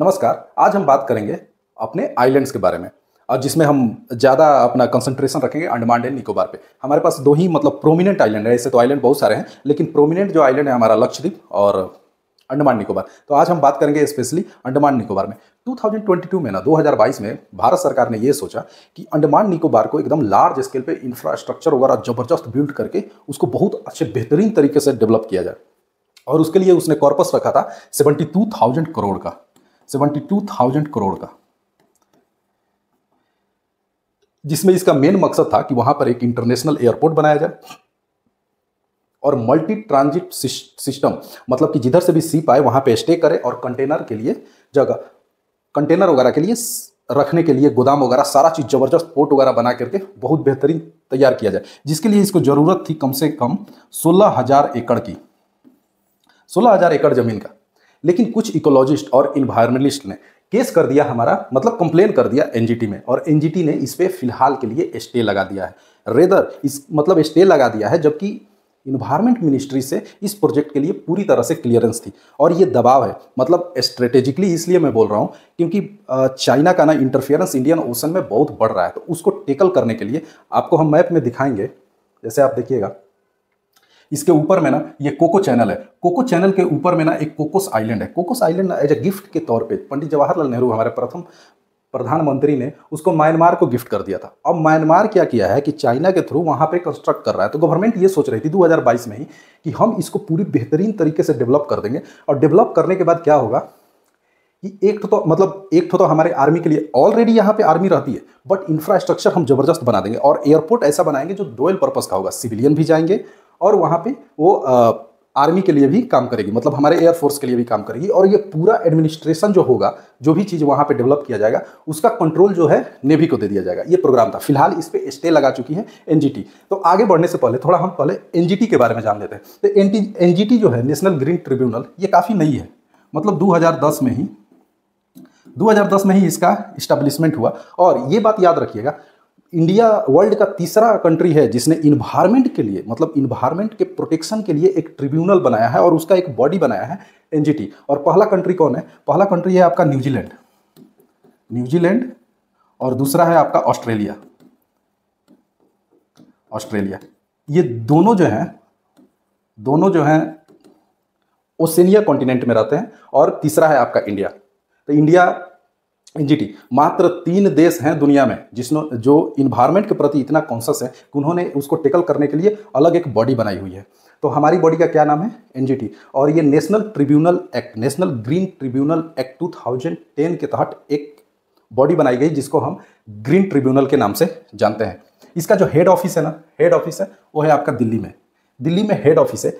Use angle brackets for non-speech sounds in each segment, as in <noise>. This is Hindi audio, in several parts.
नमस्कार आज हम बात करेंगे अपने आइलैंड्स के बारे में और जिसमें हम ज़्यादा अपना कंसंट्रेशन रखेंगे अंडमान एंड निकोबार पे हमारे पास दो ही मतलब प्रोमिनेंट आइलैंड है ऐसे तो आइलैंड बहुत सारे हैं लेकिन प्रोमिनेंट जो आइलैंड है हमारा लक्षद्वीप और अंडमान निकोबार तो आज हम बात करेंगे स्पेशली अंडमान निकोबार में 2022 में ना 2022 में भारत सरकार ने ये सोचा कि अंडमान निकोबार को एकदम लार्ज स्केल पे इंफ्रास्ट्रक्चर वगैरह जबरदस्त बिल्ड करके उसको बहुत अच्छे बेहतरीन तरीके से डेवलप किया जाए और उसके लिए उसने कॉर्पस रखा था सेवेंटी करोड़ का सेवेंटी टू थाउजेंड करोड़ का जिसमें इसका मेन मकसद था कि वहां पर एक इंटरनेशनल एयरपोर्ट बनाया जाए और मल्टी ट्रांजिट सिस्टम मतलब कि जिधर से भी सीप आए वहां पे स्टे करे और कंटेनर के लिए जगह कंटेनर वगैरह के लिए रखने के लिए गोदाम वगैरह सारा चीज़ ज़बरदस्त पोर्ट वगैरह बना करके बहुत बेहतरीन तैयार किया जाए जिसके लिए इसको ज़रूरत थी कम से कम सोलह हज़ार एकड़ की सोलह हज़ार एकड़ ज़मीन का लेकिन कुछ इकोलॉजिस्ट और इन्वायरमेंटलिस्ट ने केस कर दिया हमारा मतलब कंप्लेन कर दिया एनजीटी में और एनजीटी ने इस पर फिलहाल के लिए स्टे लगा दिया है रेदर इस मतलब स्टे लगा दिया है जबकि इन्वायरमेंट मिनिस्ट्री से इस प्रोजेक्ट के लिए पूरी तरह से क्लियरेंस थी और ये दबाव है मतलब स्ट्रेटेजिकली इसलिए मैं बोल रहा हूँ क्योंकि चाइना का ना इंटरफेरेंस इंडियन ओशन में बहुत बढ़ रहा है तो उसको टेकल करने के लिए आपको हम मैप में दिखाएंगे जैसे आप देखिएगा इसके ऊपर में ना ये कोको चैनल है कोको चैनल के ऊपर में ना एक कोकोस आइलैंड है Cocos island as a gift के तौर पे पंडित जवाहरलाल नेहरू हमारे प्रथम प्रधानमंत्री ने उसको म्यांमार को गिफ्ट कर दिया था अब म्यांमार क्या किया है कि चाइना के थ्रू वहाँ पे कंस्ट्रक्ट कर रहा है तो गवर्नमेंट ये सोच रही थी 2022 में ही कि हम इसको पूरी बेहतरीन तरीके से डेवलप कर देंगे और डेवलप करने के बाद क्या होगा कि एक तो, तो मतलब एक तो, तो हमारे आर्मी के लिए ऑलरेडी यहाँ पे आर्मी रहती है बट इंफ्रास्ट्रक्चर हम जबरदस्त बना देंगे और एयरपोर्ट ऐसा बनाएंगे जो डोयल पर्पज़ का होगा सिविलियन भी जाएंगे और वहाँ पे वो आर्मी के लिए भी काम करेगी मतलब हमारे एयरफोर्स के लिए भी काम करेगी और ये पूरा एडमिनिस्ट्रेशन जो होगा जो भी चीज़ वहाँ पे डेवलप किया जाएगा उसका कंट्रोल जो है नेवी को दे दिया जाएगा ये प्रोग्राम था फिलहाल इस पर स्टे लगा चुकी है एन तो आगे बढ़ने से पहले थोड़ा हम पहले एन के बारे में जान लेते हैं तो एन जो है नेशनल ग्रीन ट्रिब्यूनल ये काफ़ी नई है मतलब दो में ही 2010 में ही इसका इस्टेब्लिशमेंट हुआ और ये बात याद रखिएगा इंडिया वर्ल्ड का तीसरा कंट्री है जिसने इन्वायरमेंट के लिए मतलब इन्वायरमेंट के प्रोटेक्शन के लिए एक ट्रिब्यूनल बनाया है और उसका एक बॉडी बनाया है एनजीटी और पहला कंट्री कौन है पहला कंट्री है आपका न्यूजीलैंड न्यूजीलैंड और दूसरा है आपका ऑस्ट्रेलिया ऑस्ट्रेलिया ये दोनों जो हैं दोनों जो हैं ओसेनिया कॉन्टिनेंट में रहते हैं और तीसरा है आपका इंडिया तो इंडिया एनजीटी मात्र तीन देश हैं दुनिया में जिसने जो इन्वायरमेंट के प्रति इतना कॉन्शस है कि उन्होंने उसको टेकल करने के लिए अलग एक बॉडी बनाई हुई है तो हमारी बॉडी का क्या नाम है एनजीटी और ये national tribunal act national green tribunal act 2010 के तहत एक बॉडी बनाई गई जिसको हम ग्रीन ट्रिब्यूनल के नाम से जानते हैं इसका जो हेड ऑफिस है ना हेड ऑफिस है वो है आपका दिल्ली में दिल्ली में हेड ऑफिस है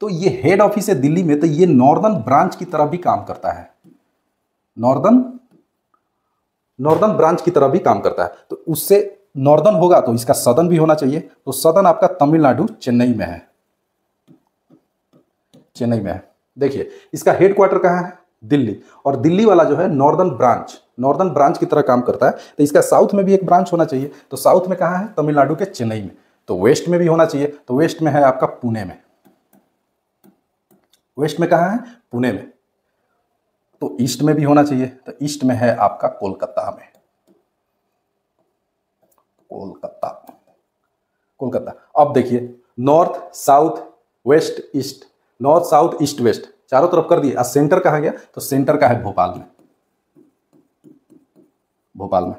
तो ये हेड ऑफिस है दिल्ली में तो ये नॉर्दर्न ब्रांच की तरह भी काम करता है नॉर्दर्न नॉर्दर्न ब्रांच की तरह भी काम करता है तो उससे नॉर्दर्न होगा तो इसका सदन भी होना चाहिए तो सदन आपका तमिलनाडु चेन्नई में है चेन्नई में है देखिए इसका हेडक्वार्टर कहाँ है दिल्ली और दिल्ली वाला जो है नॉर्दर्न ब्रांच नॉर्दर्न ब्रांच की तरह काम करता है तो इसका साउथ में भी एक ब्रांच होना चाहिए तो साउथ में कहाँ है तमिलनाडु के चेन्नई में तो वेस्ट में भी होना चाहिए तो वेस्ट में है आपका पुणे में वेस्ट में कहाँ है पुणे में तो ईस्ट में भी होना चाहिए तो ईस्ट में है आपका कोलकाता में कोलकाता कोलकाता अब देखिए north south west east north south east west चारों तरफ कर दिए अब सेंटर कहा गया तो सेंटर का है भोपाल में भोपाल में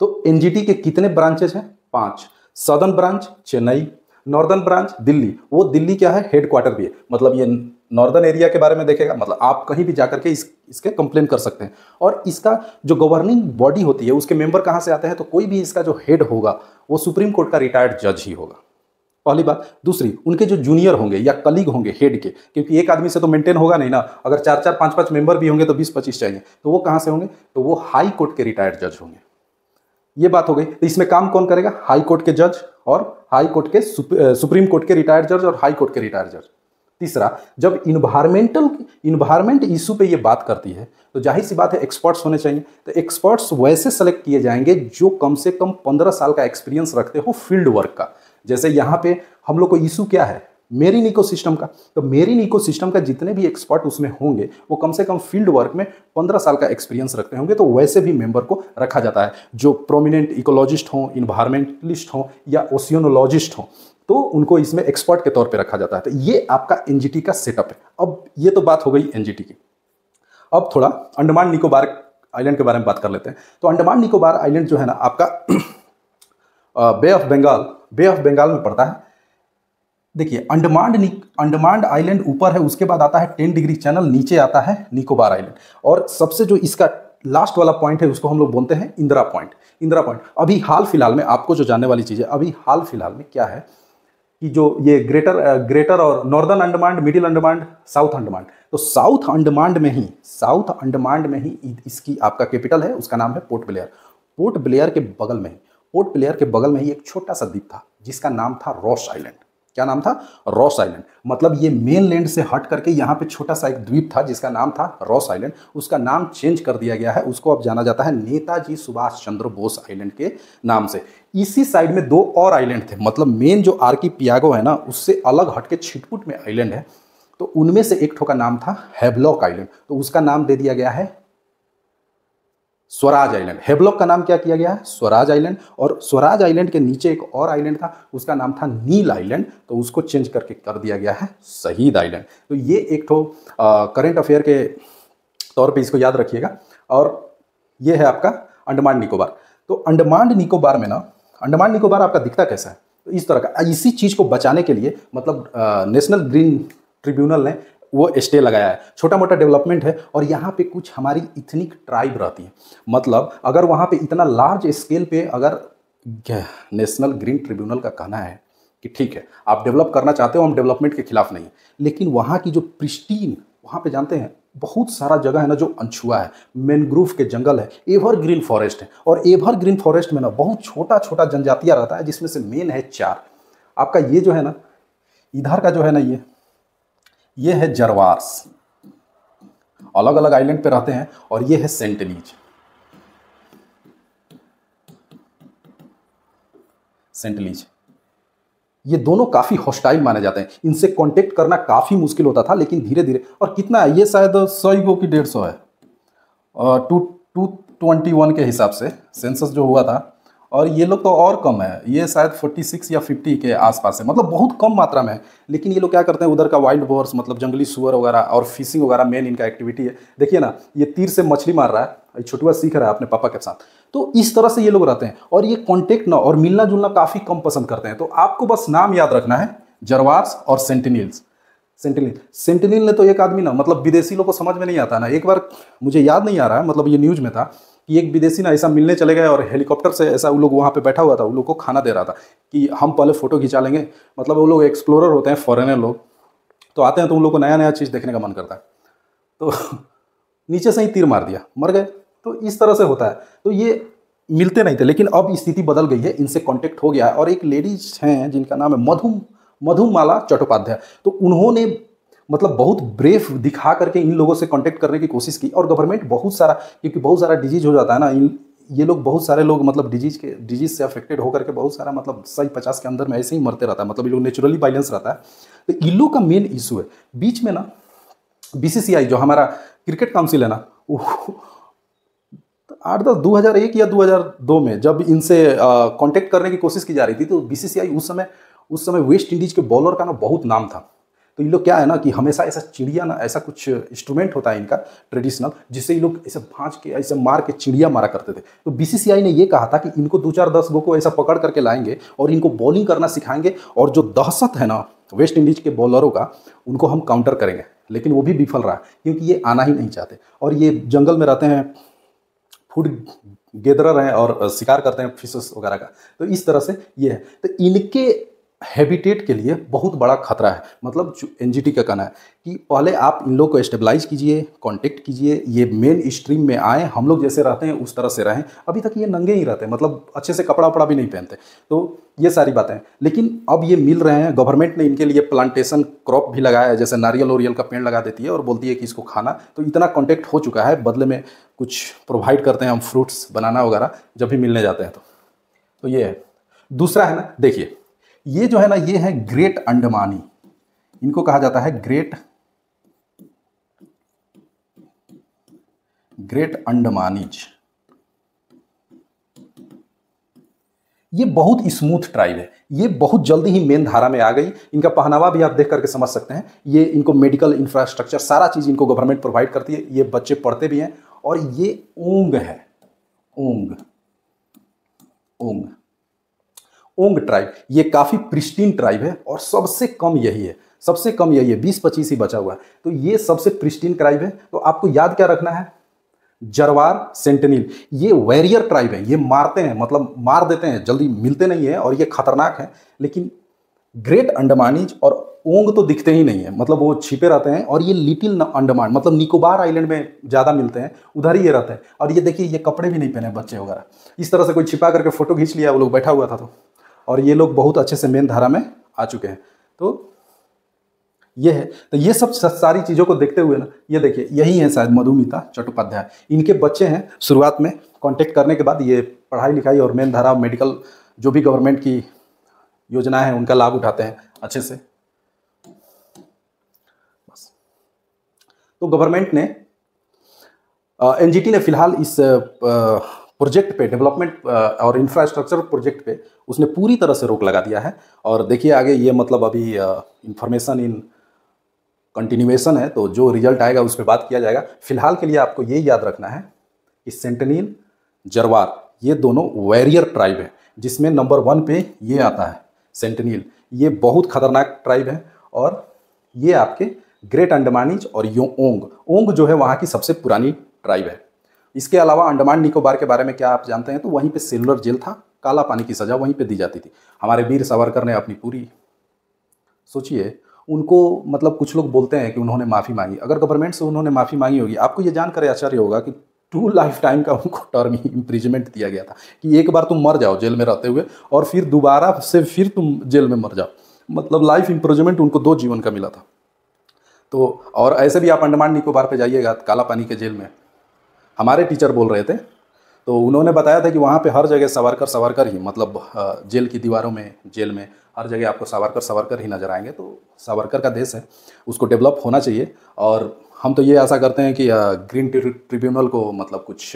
तो एनजीटी के कितने ब्रांचेस हैं पांच southern branch Chennai northern branch Delhi वो दिल्ली क्या है हेडक्वार्टर भी है मतलब ये नॉर्दर्न एरिया के बारे में देखेगा मतलब आप कहीं भी जाकर के इस इसके कंप्लेन कर सकते हैं और इसका जो गवर्निंग बॉडी होती है उसके मेंबर कहाँ से आते हैं तो कोई भी इसका जो हेड होगा वो सुप्रीम कोर्ट का रिटायर्ड जज ही होगा पहली बात दूसरी उनके जो जूनियर होंगे या कलीग होंगे हेड के क्योंकि एक आदमी से तो मेंटेन होगा नहीं ना अगर चार चार पाँच पाँच मेंबर भी होंगे तो बीस पच्चीस चाहिए तो वो कहाँ से होंगे तो वो हाई कोर्ट के रिटायर्ड जज होंगे ये बात हो गई तो इसमें काम कौन करेगा हाई कोर्ट के जज और हाई कोर्ट के सुप्रीम कोर्ट के रिटायर्ड जज और हाई कोर्ट के रिटायर्ड जज तीसरा जब इन्वायरमेंटल इन्वायरमेंट इशू पे ये बात करती है तो जाहिर सी बात है एक्सपर्ट्स होने चाहिए तो एक्सपर्ट्स वैसे सेलेक्ट किए जाएंगे जो कम से कम पंद्रह साल का एक्सपीरियंस रखते हो फील्ड वर्क का जैसे यहाँ पे हम लोग को इशू क्या है मेरिन सिस्टम का तो मेरिन सिस्टम का जितने भी एक्सपर्ट उसमें होंगे वो कम से कम फील्ड वर्क में पंद्रह साल का एक्सपीरियंस रखते होंगे तो वैसे भी मेंबर को रखा जाता है जो प्रोमिनेंट इकोलॉजिस्ट हों इन्वायरमेंटलिस्ट हों या ओशियोनोलॉजिस्ट हों तो उनको इसमें एक्सपर्ट के तौर पे रखा जाता है तो ये आपका एनजीटी का सेटअप है अब ये तो बात हो गई एनजीटी की अब थोड़ा अंडमान निकोबार आइलैंड के बारे में बात कर लेते हैं तो अंडमान निकोबार आइलैंड जो है ना आपका bay of Bengal bay of Bengal में पड़ता है देखिए अंडमान अंडमान आइलैंड ऊपर है उसके बाद आता है टेन डिग्री चैनल नीचे आता है निकोबार आइलैंड और सबसे जो इसका लास्ट वाला पॉइंट है उसको हम लोग बोलते हैं इंदिरा पॉइंट इंदिरा पॉइंट अभी हाल फिलहाल में आपको जो जानने वाली चीज़ है अभी हाल फिलहाल में क्या है कि जो ये ग्रेटर ग्रेटर और northern Andaman middle Andaman south Andaman तो साउथ अंडमान में ही साउथ अंडमान में ही इसकी आपका कैपिटल है उसका नाम है पोर्ट ब्लेयर पोर्ट ब्लेयर के बगल में पोर्ट ब्लेयर के बगल में ही एक छोटा सा द्वीप था जिसका नाम था रॉस आइलैंड क्या नाम था रॉस आइलैंड मतलब ये मेन लैंड से हट करके यहाँ पे छोटा सा एक द्वीप था जिसका नाम था रॉस आइलैंड उसका नाम चेंज कर दिया गया है उसको अब जाना जाता है नेताजी सुभाष चंद्र बोस आइलैंड के नाम से इसी साइड में दो और आइलैंड थे मतलब मेन जो आर की पियागो है ना उससे अलग हट के छिटपुट में आइलैंड है तो उनमें से एक ठो का नाम था हैवलॉक आइलैंड तो उसका नाम दे दिया गया है स्वराज आइलैंड हेबलॉक का नाम क्या किया गया है स्वराज आइलैंड और स्वराज आइलैंड के नीचे एक और आइलैंड था उसका नाम था नील आइलैंड तो उसको चेंज करके कर दिया गया है शहीद आइलैंड तो ये एक तो करंट अफेयर के तौर पे इसको याद रखिएगा और ये है आपका अंडमान निकोबार तो अंडमान निकोबार में ना अंडमान निकोबार आपका दिखता कैसा है तो इस तरह का इसी चीज़ को बचाने के लिए मतलब नेशनल ग्रीन ट्रिब्यूनल ने वो स्टे लगाया है छोटा मोटा डेवलपमेंट है और यहाँ पे कुछ हमारी इथनिक ट्राइब रहती है मतलब अगर वहाँ पे इतना लार्ज स्केल पे अगर नेशनल ग्रीन ट्रिब्यूनल का कहना है कि ठीक है आप डेवलप करना चाहते हो हम डेवलपमेंट के खिलाफ नहीं लेकिन वहाँ की जो प्रिस्टीन वहाँ पे जानते हैं बहुत सारा जगह है ना जो अनछुआ है मैनग्रूव के जंगल है एवर ग्रीन फॉरेस्ट है और एवर ग्रीन फॉरेस्ट में ना बहुत छोटा छोटा जनजातियाँ रहता है जिसमें से मेन है चार आपका ये जो है ना इधर का जो है ना ये ये है जरवार्स अलग अलग आइलैंड पे रहते हैं और ये है सेंटनीज सेंटनीज ये दोनों काफ़ी हॉस्टाइल माने जाते हैं इनसे कांटेक्ट करना काफ़ी मुश्किल होता था लेकिन धीरे धीरे और कितना है ये शायद सौ ही हो कि डेढ़ सौ है टू टू ट्वेंटी वन के हिसाब से सेंसस जो हुआ था और ये लोग तो और कम है ये शायद 46 या 50 के आसपास है मतलब बहुत कम मात्रा में है लेकिन ये लोग क्या करते हैं उधर का वाइल्ड बोर्स मतलब जंगली सुअर वगैरह और फिशिंग वगैरह मेन इनका एक्टिविटी है देखिए ना ये तीर से मछली मार रहा है छुटुआ सीख रहा है अपने पापा के साथ तो इस तरह से ये लोग रहते हैं और ये कॉन्टेक्ट ना और मिलना जुलना काफ़ी कम पसंद करते हैं तो आपको बस नाम याद रखना है जरवार्स और सेंटिनिल्स सेंटिनिल सेंटिनिल ने तो एक आदमी ना मतलब विदेशी लोग को समझ में नहीं आता ना एक बार मुझे याद नहीं आ रहा है मतलब ये न्यूज में था कि एक विदेशी ना ऐसा मिलने चले गए और हेलीकॉप्टर से ऐसा वो लोग वहाँ पे बैठा हुआ था उन लोग को खाना दे रहा था कि हम पहले फ़ोटो खिंचा लेंगे मतलब वो लोग एक्सप्लोरर होते हैं फॉरेनर लोग तो आते हैं तो उन लोग को नया नया चीज़ देखने का मन करता है तो <laughs> नीचे से ही तीर मार दिया मर गए तो इस तरह से होता है तो ये मिलते नहीं थे लेकिन अब स्थिति बदल गई है इनसे कॉन्टेक्ट हो गया है और एक लेडीज हैं जिनका नाम है मधु मधुमाला चट्टोपाध्याय तो उन्होंने मतलब बहुत ब्रेफ दिखा करके इन लोगों से कॉन्टेक्ट करने की कोशिश की और गवर्नमेंट बहुत सारा क्योंकि बहुत सारा डिजीज हो जाता है ना इन ये लोग बहुत सारे लोग मतलब डिजीज के डिजीज से अफेक्टेड होकर के बहुत सारा मतलब सही पचास के अंदर में ऐसे ही मरते रहता है मतलब ये लोग नेचुरली बैलेंस रहता है तो इन लोग का मेन इशू है बीच में ना बीसीसीआई जो हमारा क्रिकेट काउंसिल है ना आठ दस दो हज़ार एक या दो हज़ार दो में जब इनसे कांटेक्ट करने की कोशिश की जा रही थी तो बीसीसीआई उस समय उस समय वेस्ट इंडीज के बॉलर का ना बहुत नाम था तो ये लोग क्या है ना कि हमेशा ऐसा चिड़िया ना ऐसा कुछ इंस्ट्रूमेंट होता है इनका ट्रेडिशनल जिससे ये लोग ऐसे भाँच के ऐसे मार के चिड़िया मारा करते थे तो बीसीसीआई ने ये कहा था कि इनको दो चार दस गो को ऐसा पकड़ करके लाएंगे और इनको बॉलिंग करना सिखाएंगे और जो दहशत है ना वेस्ट इंडीज के बॉलरों का उनको हम काउंटर करेंगे लेकिन वो भी विफल रहा क्योंकि ये आना ही नहीं चाहते और ये जंगल में रहते हैं फूड गेदर हैं और शिकार करते हैं फिशेस वगैरह का तो इस तरह से ये है तो इनके हैबिटेट के लिए बहुत बड़ा खतरा है मतलब एन का कहना है कि पहले आप इन लोग को स्टेबलाइज कीजिए कांटेक्ट कीजिए ये मेन स्ट्रीम में आए हम लोग जैसे रहते हैं उस तरह से रहें अभी तक ये नंगे ही रहते हैं मतलब अच्छे से कपड़ा वपड़ा भी नहीं पहनते तो ये सारी बातें लेकिन अब ये मिल रहे हैं गवर्नमेंट ने इनके लिए प्लांटेशन क्रॉप भी लगाया है जैसे नारियल ओरियल का पेड़ लगा देती है और बोलती है कि इसको खाना तो इतना कॉन्टेक्ट हो चुका है बदले में कुछ प्रोवाइड करते हैं हम फ्रूट्स बनाना वगैरह जब भी मिलने जाते हैं तो, तो ये है दूसरा है ना देखिए ये जो है ना ये है ग्रेट अंडमानी इनको कहा जाता है ग्रेट ग्रेट अंडमानीज ये बहुत स्मूथ ट्राइब है ये बहुत जल्दी ही मेन धारा में आ गई इनका पहनावा भी आप देख करके समझ सकते हैं ये इनको मेडिकल इंफ्रास्ट्रक्चर सारा चीज़ इनको गवर्नमेंट प्रोवाइड करती है ये बच्चे पढ़ते भी हैं और ये ओंग है ओंग ओंग ओंग ट्राइब ये काफ़ी प्रिस्टीन ट्राइब है और सबसे कम यही है सबसे कम यही है बीस पच्चीस ही बचा हुआ है तो ये सबसे प्रिस्टीन ट्राइब है तो आपको याद क्या रखना है जरवार सेंटनील ये वैरियर ट्राइब है ये मारते हैं मतलब मार देते हैं जल्दी मिलते नहीं है और ये खतरनाक है लेकिन ग्रेट अंडमानीज और ओंग तो दिखते ही नहीं है मतलब वो छिपे रहते हैं और ये लिटिल अंडमान मतलब निकोबार आइलैंड में ज़्यादा मिलते हैं उधर ही ये रहते हैं और ये देखिए ये कपड़े भी नहीं पहने बच्चे वगैरह इस तरह से कोई छिपा करके फोटो खींच लिया वो लोग बैठा हुआ था तो और ये लोग बहुत अच्छे से मेन धारा में आ चुके हैं तो ये है तो ये सब सारी चीज़ों को देखते हुए ना ये देखिए यही है शायद मधुमिता चट्टोपाध्याय इनके बच्चे हैं शुरुआत में कांटेक्ट करने के बाद ये पढ़ाई लिखाई और मेन धारा मेडिकल जो भी गवर्नमेंट की योजनाएं हैं उनका लाभ उठाते हैं अच्छे से बस तो गवर्नमेंट ने एनजीटी ने फिलहाल इस आ, प्रोजेक्ट पे डेवलपमेंट और इंफ्रास्ट्रक्चर प्रोजेक्ट पे उसने पूरी तरह से रोक लगा दिया है और देखिए आगे ये मतलब अभी इंफॉर्मेशन इन कंटिन्यूएशन है तो जो रिजल्ट आएगा उस पर बात किया जाएगा फिलहाल के लिए आपको ये याद रखना है कि सेंटनील जरवार ये दोनों वैरियर ट्राइब है जिसमें नंबर वन पे ये आता है सेंटनील ये बहुत खतरनाक ट्राइब है और ये आपके ग्रेट अंडमानीज और यो ओंग ओंग जो है वहाँ की सबसे पुरानी ट्राइब है इसके अलावा अंडमान निकोबार के बारे में क्या आप जानते हैं तो वहीं पे सिल्वर जेल था काला पानी की सज़ा वहीं पे दी जाती थी हमारे वीर सावरकर ने अपनी पूरी सोचिए उनको मतलब कुछ लोग बोलते हैं कि उन्होंने माफ़ी मांगी अगर गवर्नमेंट से उन्होंने माफ़ी मांगी होगी आपको ये जानकर आश्चर्य होगा कि टू लाइफ टाइम का उनको टर्म <laughs> इम्प्रिजमेंट दिया गया था कि एक बार तुम मर जाओ जेल में रहते हुए और फिर दोबारा से फिर तुम जेल में मर जाओ मतलब लाइफ इम्प्रिजमेंट उनको दो जीवन का मिला था तो और ऐसे भी आप अंडमान निकोबार पे जाइएगा काला पानी के जेल में हमारे टीचर बोल रहे थे तो उन्होंने बताया था कि वहाँ पे हर जगह कर सवार कर ही मतलब जेल की दीवारों में जेल में हर जगह आपको कर सवार कर ही नज़र आएंगे तो सावरकर का देश है उसको डेवलप होना चाहिए और हम तो ये आशा करते हैं कि ग्रीन ट्रिब्यूनल को मतलब कुछ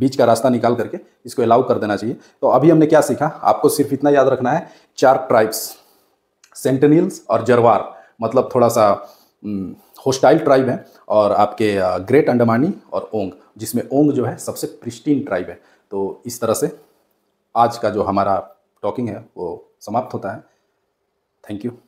बीच का रास्ता निकाल करके इसको अलाउ कर देना चाहिए तो अभी हमने क्या सीखा आपको सिर्फ इतना याद रखना है चार ट्राइब्स सेंटनील्स और जरवार मतलब थोड़ा सा होस्टाइल ट्राइब है और आपके ग्रेट अंडमानी और ओंग जिसमें ओंग जो है सबसे प्रिस्टीन ट्राइब है तो इस तरह से आज का जो हमारा टॉकिंग है वो समाप्त होता है थैंक यू